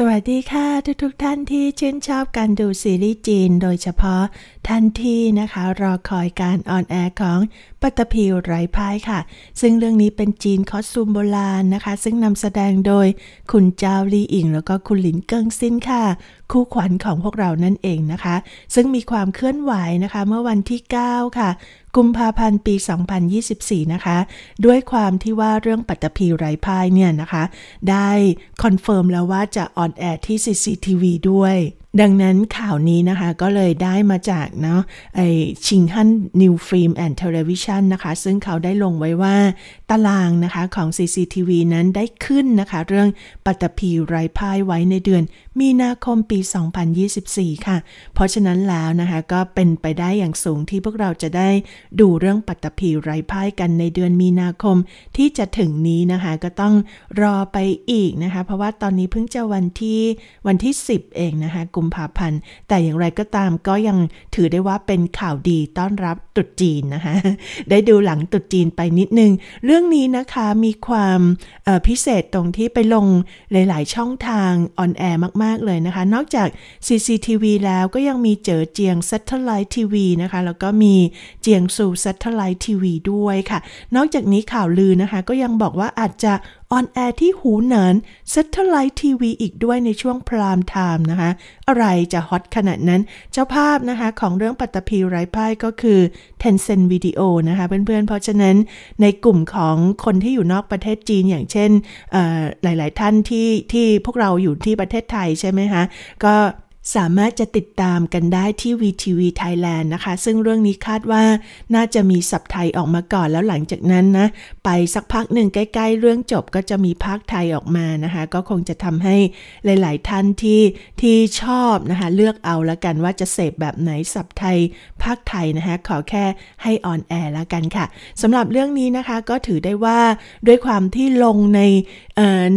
สวัสดีค่ะทุกๆทท่านที่ชื่นชอบการดูซีรีส์จีนโดยเฉพาะท่านที่นะคะรอคอยการออนแอร์ของปัตภีไร้พายค่ะ ซึ่งเรื่องนี้เป็นจีนคอสตูมโบราณนะคะ ซึ่งนำแสดงโดยคุณเจ้าลีอิงแล้วก็คุณหลินเกิงซินค่ะคู่ขวัญของพวกเรานั่นเองนะคะ ซึ่งมีความเคลื่อนไหวนะคะเมื่อวันที่ 9 ค่ะ กุมภาพันธ์ปี 2024 นะคะ ด้วยความที่ว่าเรื่องปัตตภีไรพายเนี่ยนะคะ ได้คอนเฟิร์มแล้วว่าจะออนแอร์ที่ CCTV ด้วยดังนั้นข่าวนี้นะคะก็เลยได้มาจากเนาะไอชิงฮันนิวฟิล์มแอนด์เทเลวิชันนะคะ ซึ่งเขาได้ลงไว้ว่าตารางนะคะของ CCTV นั้นได้ขึ้นนะคะเรื่องปัตภีไร้พ่ายไว้ในเดือนมีนาคมปี 2024 ค่ะ เพราะฉะนั้นแล้วนะคะก็เป็นไปได้อย่างสูงที่พวกเราจะได้ดูเรื่องปัตภีไร้พ่ายกันในเดือนมีนาคมที่จะถึงนี้นะคะก็ต้องรอไปอีกนะคะ เพราะว่าตอนนี้เพิ่งจะวันที่วันที่ 10 เองนะคะกลุ่มมภาพันธ์แต่อย่างไรก็ตามก็ยังถือได้ว่าเป็นข่าวดีต้อนรับตรุษจีนนะคะได้ดูหลังตรุษจีนไปนิดนึง เรื่องนี้นะคะมีความพิเศษตรงที่ไปลงหลาย ๆ ช่องทางออนแอร์มากๆเลยนะคะ นอกจาก CCTV แล้วก็ยังมีเจอเจียง Satellite TV นะคะ แล้วก็มีเจียงซู Satellite TV ด้วยค่ะ นอกจากนี้ข่าวลือนะคะก็ยังบอกว่าอาจจะออนแอร์ที่หูหนานเซตเทอร์ไลท์ทีวีอีกด้วยในช่วงพรามไทม์นะคะอะไรจะฮอตขนาดนั้นเจ้าภาพนะคะของเรื่องปัตตภีไร้พ่ายก็คือ Tencent Video นะคะเพื่อนๆ เพราะฉะนั้นในกลุ่มของคนที่อยู่นอกประเทศจีนอย่างเช่นหลายๆท่านที่ที่พวกเราอยู่ที่ประเทศไทยใช่ไหมคะก็สามารถจะติดตามกันได้ที่ VTV Thailand นะคะซึ่งเรื่องนี้คาดว่าน่าจะมีสับไทยออกมาก่อนแล้วหลังจากนั้นนะไปสักพักหนึ่งใกล้ๆ เรื่องจบก็จะมีภาคไทยออกมานะคะก็คงจะทำให้หลายๆท่านที่ที่ชอบนะคะเลือกเอาละกันว่าจะเสพแบบไหนสับไทยภาคไทยนะคะขอแค่ให้ออนแอร์ละกันค่ะสำหรับเรื่องนี้นะคะก็ถือได้ว่าด้วยความที่ลงใน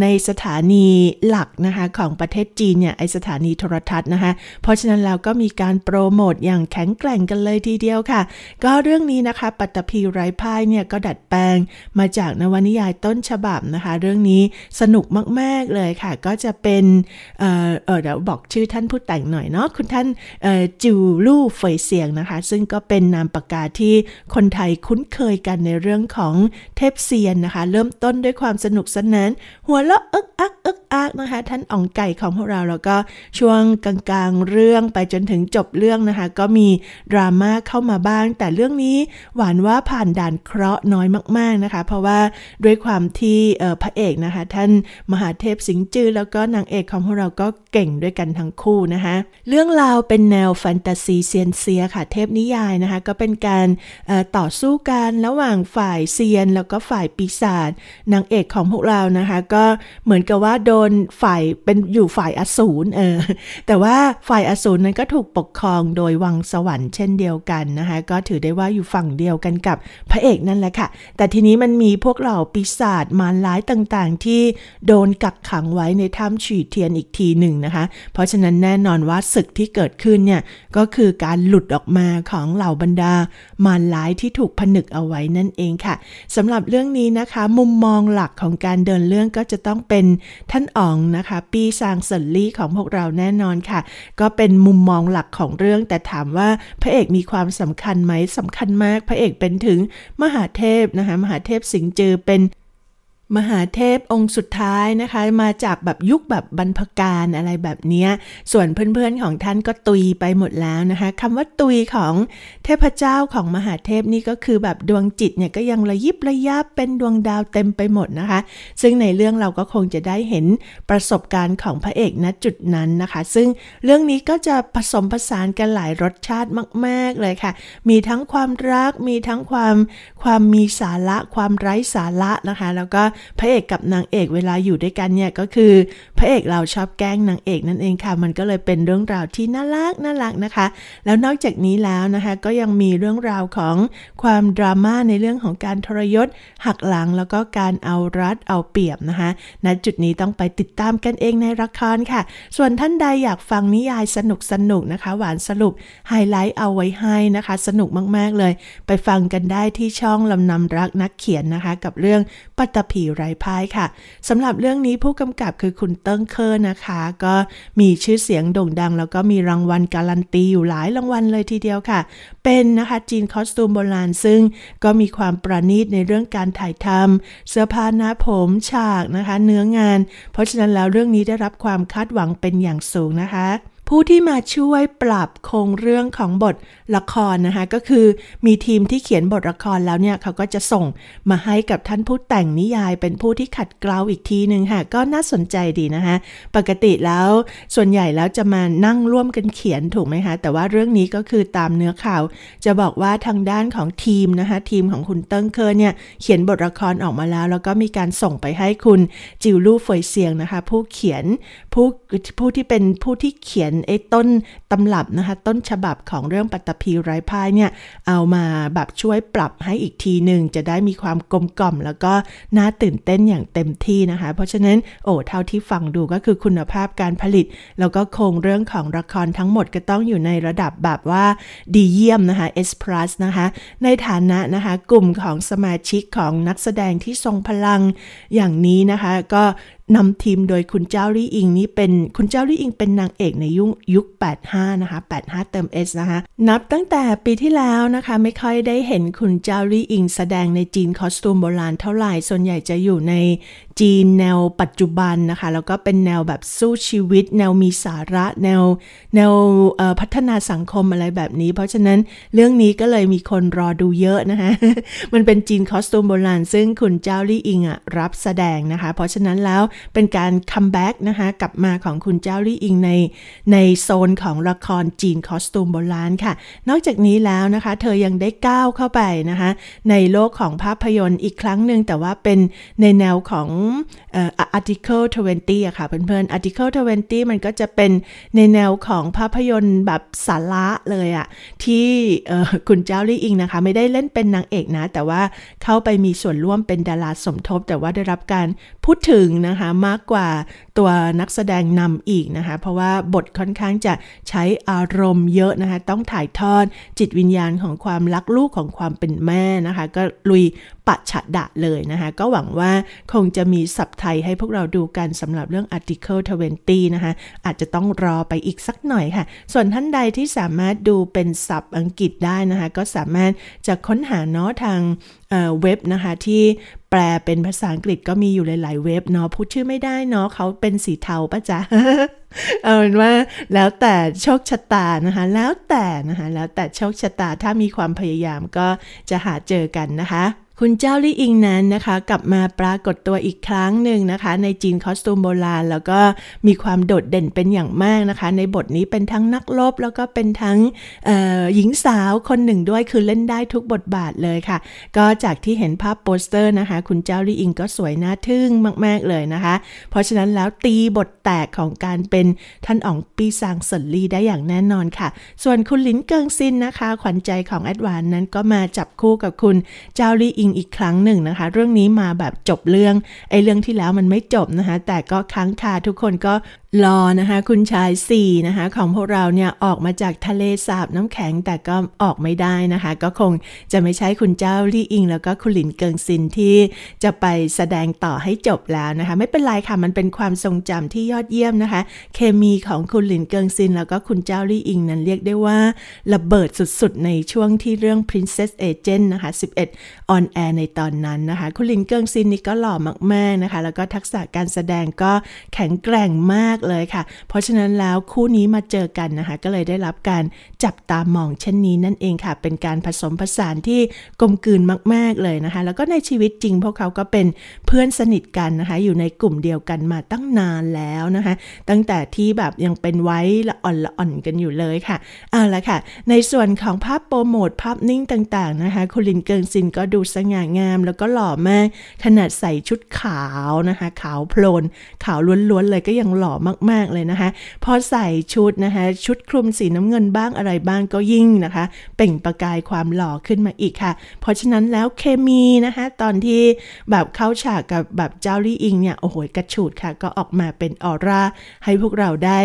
ในสถานีหลักนะคะของประเทศจีนเนี่ยไอสถานีโทรทัศน์นะคะเพราะฉะนั้นเราก็มีการโปรโมทอย่างแข็งแกร่งกันเลยทีเดียวค่ะ ก็เรื่องนี้นะคะ ปัตตภีไร้พ่ายเนี่ยก็ดัดแปลงมาจากนวนิยายต้นฉบับนะคะ เรื่องนี้สนุกมาก ๆ เลยค่ะ ก็จะเป็นเออเออเดี๋ยวบอกชื่อท่านผู้แต่งหน่อยเนาะคุณท่านจิวลู่เฟยเสียงนะคะ ซึ่งก็เป็นนามปากกาที่คนไทยคุ้นเคยกันในเรื่องของเทพเซียนนะคะ เริ่มต้นด้วยความสนุกสนานหัวเราะเอิกอักเอิกอักนะคะท่านอ่องไก่ของพวกเราแล้วก็ช่วงกลางๆเรื่องไปจนถึงจบเรื่องนะคะ ก็มีดราม่าเข้ามาบ้าง แต่เรื่องนี้หวานว่าผ่านด่านเคราะห์น้อยมากๆนะคะ เพราะว่าด้วยความที่พระเอกนะคะ ท่านมหาเทพสิงห์จือ แล้วก็นางเอกของพวกเราก็เก่งด้วยกันทั้งคู่นะคะเรื่องราวเป็นแนวแฟนตาซีเซียนเซียค่ะเทพนิยายนะคะก็เป็นการต่อสู้กันระหว่างฝ่ายเซียน แล้วก็ฝ่ายปีศาจนางเอกของพวกเรานะคะก็เหมือนกับว่าโดนฝ่ายเป็นอยู่ฝ่ายอสูรเออแต่ว่าฝ่ายอสูรนั้นก็ถูกปกครองโดยวังสวรรค์เช่นเดียวกันนะคะก็ถือได้ว่าอยู่ฝั่งเดียวกันกับพระเอกนั่นแหละค่ะ แต่ทีนี้มันมีพวกเหล่าปีศาจมารร้ายต่างๆ ที่โดนกักขังไว้ในถ้ำฉีเทียนอีกทีหนึ่งนะคะ เพราะฉะนั้นแน่นอนว่าศึกที่เกิดขึ้นเนี่ยก็คือการหลุดออกมาของเหล่าบรรดามารร้ายที่ถูกผนึกเอาไว้นั่นเองค่ะสำหรับเรื่องนี้นะคะมุมมองหลักของการเดินเรื่องก็จะต้องเป็นท่านอ๋องนะคะ ปีซางสันลี่ของพวกเราแน่นอนค่ะ ก็เป็นมุมมองหลักของเรื่องแต่ถามว่าพระเอกมีความสำคัญไหมสำคัญมาก พระเอกเป็นถึงมหาเทพนะคะมหาเทพสิงเจอเป็นมหาเทพองค์สุดท้ายนะคะ มาจากแบบยุคแบบบรรพการอะไรแบบนี้ส่วนเพื่อนๆ ของท่านก็ตุยไปหมดแล้วนะคะคำว่าตุยของเทพเจ้าของมหาเทพนี่ก็คือแบบดวงจิตเนี่ยก็ยังระยิบระยับเป็นดวงดาวเต็มไปหมดนะคะ ซึ่งในเรื่องเราก็คงจะได้เห็นประสบการณ์ของพระเอกณจุดนั้นนะคะ ซึ่งเรื่องนี้ก็จะผสมผสานกันหลายรสชาติมากๆเลยค่ะ มีทั้งความรักมีทั้งความความมีสาระความไร้สาระนะคะ แล้วก็พระเอกกับนางเอกเวลาอยู่ด้วยกัน เนี่ยก็คือพระเอกเราชอบแกล้งนางเอกนั่นเองค่ะมันก็เลยเป็นเรื่องราวที่น่ารักน่ารักนะคะ แล้วนอกจากนี้แล้วนะคะก็ยังมีเรื่องราวของความดราม่าในเรื่องของการทรยศหักหลังแล้วก็การเอารัดเอาเปรียบนะคะณจุดนี้ต้องไปติดตามกันเองในละครค่ะ ส่วนท่านใดอยากฟังนิยายสนุกสนุกนะคะ หวานสรุปไฮไลท์เอาไว้ให้นะคะ สนุกมากๆเลย ไปฟังกันได้ที่ช่องลำนำรักนักเขียนนะคะกับเรื่องปัตตภีไร้พ่ายค่ะสำหรับเรื่องนี้ผู้กำกับคือคุณเติ้งเคอร์นะคะ ก็มีชื่อเสียงโด่งดังแล้วก็มีรางวัลการันตีอยู่หลายรางวัลเลยทีเดียวค่ะ เป็นนะคะจีนคอสตูมโบราณซึ่งก็มีความประณีตในเรื่องการถ่ายทำเสื้อผ้าหน้าผมฉากนะคะ เนื้องาน เพราะฉะนั้นแล้วเรื่องนี้ได้รับความคาดหวังเป็นอย่างสูงนะคะผู้ที่มาช่วยปรับโครงเรื่องของบทละครนะคะก็คือมีทีมที่เขียนบทละครแล้วเนี่ยเขาก็จะส่งมาให้กับท่านผู้แต่งนิยายเป็นผู้ที่ขัดเกลาอีกทีหนึ่งค่ะก็น่าสนใจดีนะคะปกติแล้ว ส่วนใหญ่แล้วจะมานั่งร่วมกันเขียนถูกไหมคะแต่ว่าเรื่องนี้ก็คือตามเนื้อข่าว จะบอกว่าทางด้านของทีมนะคะทีมของคุณเติ้งเคอร์เนี่ยเขียนบทละครออกมาแล้ว แล้วก็มีการส่งไปให้คุณจิวลู่เฟยเซียงนะคะผู้เขียนผู้ผู้ที่เป็นผู้ที่เขียนไอ้ต้นตำรับนะคะ ต้นฉบับของเรื่องปัตตภีไร้พ่ายเนี่ย เอามาแบบช่วยปรับให้อีกทีหนึ่งจะได้มีความกลมกล่อมแล้วก็น่าตื่นเต้นอย่างเต็มที่นะคะ เพราะฉะนั้น โอ้เท่าที่ฟังดูก็คือคุณภาพการผลิต แล้วก็โครงเรื่องของละครทั้งหมดก็ต้องอยู่ในระดับแบบว่าดีเยี่ยมนะคะเอสพลัสนะคะ ในฐานะนะคะ กลุ่มของสมาชิกของนักแสดงที่ทรงพลังอย่างนี้นะคะก็นำทีมโดยคุณเจ้าลี่อิงนี้เป็นคุณเจ้าลี่อิงเป็นนางเอกในยุคยุค85 นะคะ 85 เติม S นะคะ นับตั้งแต่ปีที่แล้วนะคะ ไม่ค่อยได้เห็นคุณเจ้าลี่อิงแสดงในจีนคอสตูมโบราณเท่าไหร่ ส่วนใหญ่จะอยู่ในจีนแนวปัจจุบันนะคะ แล้วก็เป็นแนวแบบสู้ชีวิต แนวมีสาระแนวแนวพัฒนาสังคมอะไรแบบนี้เพราะฉะนั้นเรื่องนี้ก็เลยมีคนรอดูเยอะนะคะมันเป็นจีนคอสตูมโบราณซึ่งคุณเจ้าลี่อิงอะรับแสดงนะคะ เพราะฉะนั้นแล้วเป็นการคัมแบ็กนะคะกลับมาของคุณเจ้าลี่อิงในในโซนของละครจีนคอสตูมโบราณค่ะนอกจากนี้แล้วนะคะ เธอยังได้ก้าวเข้าไปนะคะในโลกของภาพยนตร์อีกครั้งหนึ่งแต่ว่าเป็นในแนวของ Article 20อะค่ะ เพื่อนๆ Article 20 มันก็จะเป็นในแนวของภาพยนตร์แบบสาระเลยอะที่คุณเจ้าลี่อิงนะคะ ไม่ได้เล่นเป็นนางเอกนะแต่ว่าเข้าไปมีส่วนร่วมเป็นดาราสมทบ แต่ว่าได้รับการพูดถึงนะคะ มากกว่าตัวนักแสดงนำอีกนะคะเพราะว่าบทค่อนข้างจะใช้อารมณ์เยอะนะคะ ต้องถ่ายทอดจิตวิญญาณของความรักลูกของความเป็นแม่นะคะก็ลุยปัดฉะดะเลยนะคะก็หวังว่าคงจะมีีสับไทยให้พวกเราดูกันสำหรับเรื่อง Article 20 นะคะ อาจจะต้องรอไปอีกสักหน่อยค่ะ ส่วนท่านใดที่สามารถดูเป็นสับอังกฤษได้นะคะ ก็สามารถจะค้นหาเนาะทางเว็บนะคะ ที่แปลเป็นภาษาอังกฤษก็มีอยู่หลายๆเว็บเนาะพูดชื่อไม่ได้เนาะเขาเป็นสีเทาปะจ๊ะ เอาเป็นว่าแล้วแต่โชคชะตานะคะ แล้วแต่นะคะแล้วแต่โชคชะตาถ้ามีความพยายามก็จะหาเจอกันนะคะคุณเจ้าลี่อิงนั้นนะคะ กลับมาปรากฏตัวอีกครั้งหนึ่งนะคะ ในจีนคอสตูมโบราณแล้วก็มีความโดดเด่นเป็นอย่างมากนะคะ ในบทนี้เป็นทั้งนักรบแล้วก็เป็นทั้งหญิงสาวคนหนึ่งด้วยคือเล่นได้ทุกบทบาทเลยค่ะ ก็จากที่เห็นภาพโปสเตอร์นะคะ คุณเจ้าลี่อิง ก็สวยน่าทึ่งมากๆเลยนะคะ เพราะฉะนั้นแล้วตีบทแตกของการเป็นท่านอ๋องปีซางสนลีได้อย่างแน่นอนค่ะ ส่วนคุณลินเกิงซินนะคะขวัญใจของแอดวานนั้นก็มาจับคู่กับคุณเจ้าลี่อิงงอีกครั้งหนึ่งนะคะ เรื่องนี้มาแบบจบเรื่อง ไอ้เรื่องที่แล้วมันไม่จบนะคะแต่ก็ค้างคาทุกคนก็ลอนะคะคุณชายสี่นะคะของพวกเราเนี่ยออกมาจากทะเลสาบน้ำแข็งแต่ก็ออกไม่ได้นะคะ ก็คงจะไม่ใช่คุณเจ้าลี่อิงแล้วก็ คุณหลินเกิงซินที่จะไปแสดงต่อให้จบแล้วนะคะ ไม่เป็นไรค่ะ มันเป็นความทรงจำที่ยอดเยี่ยมนะคะ เคมีของคุณหลินเกิงซิน แล้วก็คุณเจ้าลี่อิงนั้นเรียกได้ว่าระเบิดสุดๆ ในช่วงที่เรื่อง Princess Agent นะคะ11 on air ในตอนนั้นนะคะคุณหลินเกิงซินนี่ก็หล่อมากๆนะคะแล้วก็ทักษะการแสดงก็แข็งแกร่งมากากเลยค่ะ เพราะฉะนั้นแล้ว คู่นี้มาเจอกันนะคะก็เลยได้รับการจับตามองเช่นนี้นั่นเองค่ะเป็นการผสมผสานที่กลมกลืนมากๆเลยนะคะแล้วก็ในชีวิตจริงพวกเขาก็เป็นเพื่อนสนิทกันนะคะอยู่ในกลุ่มเดียวกันมาตั้งนานแล้วนะคะตั้งแต่ที่แบบยังเป็นไว้ละอ่อนละอ่อนกันอยู่เลยค่ะเอาละค่ะ ในส่วนของภาพโปรโมทภาพนิ่งต่างๆนะคะคุณลินเกิงซินก็ดูสง่างาม แล้วก็หล่อมากขนาดใส่ชุดขาวนะคะขาวโพลนขาวล้วนๆเลยก็ยังหล่อมมาก ๆ เลยนะคะพอใส่ชุดนะคะ ชุดคลุมสีน้ำเงินบ้างอะไรบ้างก็ยิ่งนะคะ เป่งประกายความหล่อขึ้นมาอีกค่ะ เพราะฉะนั้นแล้วเคมีนะคะ ตอนที่แบบเข้าฉากกับแบบเจ้าลี่อิงเนี่ย โอ้โหกระฉูดค่ะ ก็ออกมาเป็นออร่าให้พวกเราได้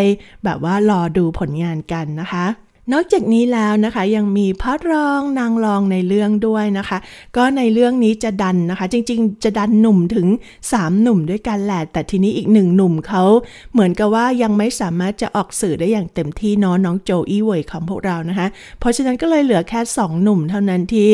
แบบว่ารอดูผลงานกันนะคะนอกจากนี้แล้วนะคะยังมีพระรองนางรองในเรื่องด้วยนะคะ ก็ในเรื่องนี้จะดันนะคะ จริงๆ จะดันหนุ่มถึง3หนุ่มด้วยกันแหละแต่ทีนี้อีกหนึ่งหนุ่มเขาเหมือนกับว่ายังไม่สามารถจะออกสื่อได้อย่างเต็มที่น้องน้องโจอี้เวยของพวกเรานะคะเพราะฉะนั้นก็เลยเหลือแค่2หนุ่มเท่านั้นที่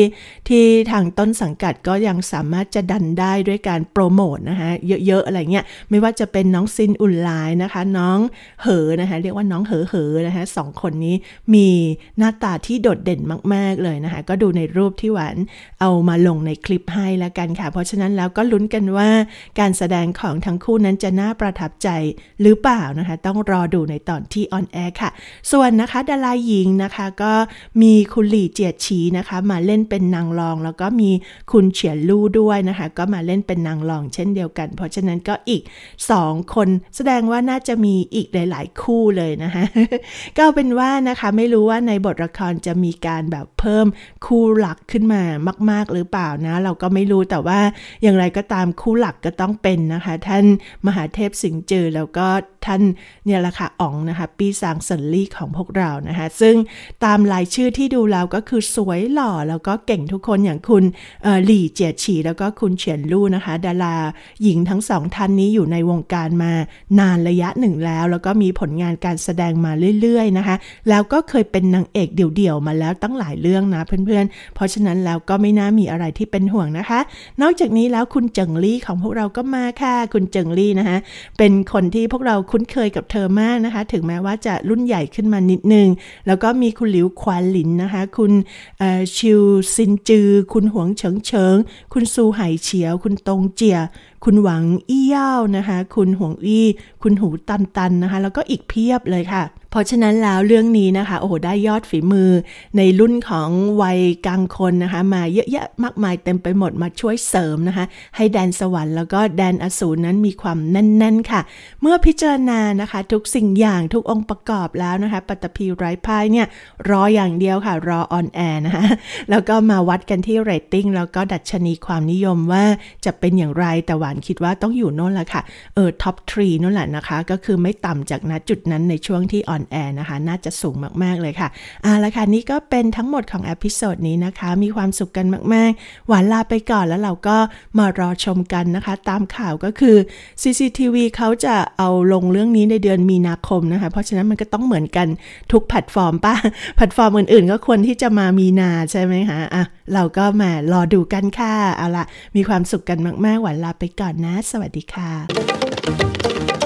ที่ทางต้นสังกัดก็ยังสามารถจะดันได้ด้วยการโปรโมทนะคะเยอะๆอะไรเงี้ยไม่ว่าจะเป็นน้องซินอุ่นลายนะคะ น้องเหอนะคะ เรียกว่าน้องเหอเหอนะคะสองคนนี้มีีหน้าตาที่โดดเด่นมากๆเลยนะคะก็ดูในรูปที่หวานเอามาลงในคลิปให้แล้วกันค่ะ เพราะฉะนั้น แล้วก็ ลุ้นกันว่าการแสดงของทั้งคู่นั้นจะน่าประทับใจหรือเปล่านะคะต้องรอดูในตอนที่ออนแอร์ค่ะส่วนนะคะดาราหญิงนะคะก็มีคุณหลี่เจียชีนะคะ มาเล่นเป็นนางรอง แล้วก็มีคุณเฉียนลู่ด้วยนะคะก็มาเล่นเป็นนางรองเช่นเดียวกัน เพราะฉะนั้นก็อีก 2 คนแสดงว่าน่าจะมีอีกหลาย ๆ คู่เลย นะคะก็เป็นว่านะคะไม่รู้ว่าในบทละครจะมีการแบบเพิ่มคู่หลักขึ้นมามากๆหรือเปล่านะ เราก็ไม่รู้แต่ว่าอย่างไรก็ตามคู่หลักก็ต้องเป็นนะคะ ท่านมหาเทพสิงห์จือแล้วก็ท่านเนี่ยละค่ะอ๋อง นะคะปีสางสันลี่ของพวกเรา นะคะซึ่งตามรายชื่อที่ดูแล้วก็คือสวยหล่อ แล้วก็เก่งทุกคนอย่างคุณหลี่เจียฉีแล้วก็คุณเฉียนลู่นะคะดาราหญิงทั้งสอง ท่านนี้อยู่ในวงการมานานระยะหนึ่งแล้วแล้วก็มีผลงานการแสดงมาเรื่อยๆนะคะแล้วก็เคยยเป็นนางเอกเดี่ยว ๆ มาแล้วตั้งหลายเรื่องนะเพื่อนๆ เพราะฉะนั้นแล้วก็ไม่น่ามีอะไรที่เป็นห่วงนะคะ นอกจากนี้แล้วคุณเจิงลี่ของพวกเราก็มาค่ะ คุณเจิงลี่นะคะเป็นคนที่พวกเราคุ้นเคยกับเธอมากนะคะ ถึงแม้ว่าจะรุ่นใหญ่ขึ้นมานิดนึง แล้วก็มีคุณหลิวควานหลินนะคะคุณชิวซินจือ คุณหวงเฉิงเฉิง คุณซูไห่เฉียว คุณตงเจียคุณหวังอี้ย่านะคะ คุณหวงอี้ คุณหูตันตันนะคะแล้วก็อีกเพียบเลยค่ะ เพราะฉะนั้นแล้วเรื่องนี้นะคะ โอ้โห ได้ยอดฝีมือในรุ่นของวัยกลางคนนะคะ มาเยอะแยะมากมายเต็มไปหมดมาช่วยเสริมนะคะให้แดนสวรรค์แล้วก็แดนอสูรนั้นมีความแน่น ๆค่ะ เมื่อพิจารณานะคะ ทุกสิ่งอย่างทุกองค์ประกอบแล้วนะคะปัตภีไร้พ่ายเนี่ยรออย่างเดียวค่ะรอออนแอร์นะคะแล้วก็มาวัดกันที่เรตติ้งแล้วก็ดัชนีความนิยมว่าจะเป็นอย่างไรแต่ว่าานคิดว่าต้องอยู่โน่นละค่ะ เออ ท็อปทรีน่นแหละนะคะ ก็คือไม่ต่ำจากณจุดนั้นในช่วงที่ออนแอร์นะคะ น่าจะสูงมากๆเลยค่ะเอาละค่ะ นี่ก็เป็นทั้งหมดของอพิโซดนี้นะคะ มีความสุขกันมาก ๆ หวานลาไปก่อนแล้วเราก็มารอชมกันนะคะ ตามข่าวก็คือ CCTV เขาจะเอาลงเรื่องนี้ในเดือนมีนาคมนะคะ เพราะฉะนั้นมันก็ต้องเหมือนกันทุกแพลตฟอร์มป้าแพลตฟอร์มอื่นๆก็ควรที่จะมามีนาใช่ไหมคะอ่ะเราก็มารอดูกันค่ะ เอาละมีความสุขกันมากๆ หวานลาไปก่อนนะ สวัสดีค่ะ